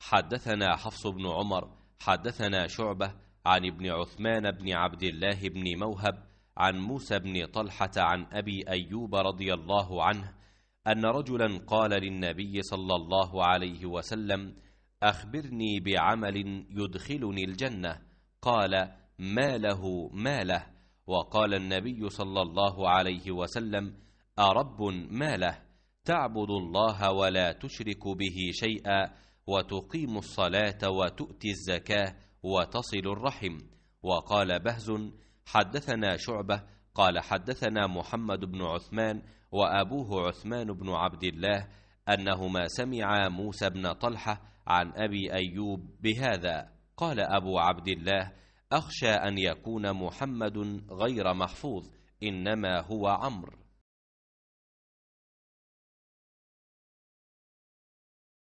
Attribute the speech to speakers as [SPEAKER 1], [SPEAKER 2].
[SPEAKER 1] حدثنا حفص بن عمر
[SPEAKER 2] حدثنا شعبة عن ابن عثمان بن عبد الله بن موهب عن موسى بن طلحة عن أبي أيوب رضي الله عنه أن رجلا قال للنبي صلى الله عليه وسلم أخبرني بعمل يدخلني الجنة قال ما له ما له وقال النبي صلى الله عليه وسلم أرب ما له تعبد الله ولا تشرك به شيئا وتقيم الصلاة وتؤتي الزكاة وتصل الرحم وقال بهز حدثنا شعبة قال حدثنا محمد بن عثمان وأبوه عثمان بن عبد الله أنهما سمعا موسى بن طلحة عن أبي أيوب بهذا قال أبو عبد الله أخشى أن يكون محمد غير محفوظ
[SPEAKER 1] إنما هو عمرو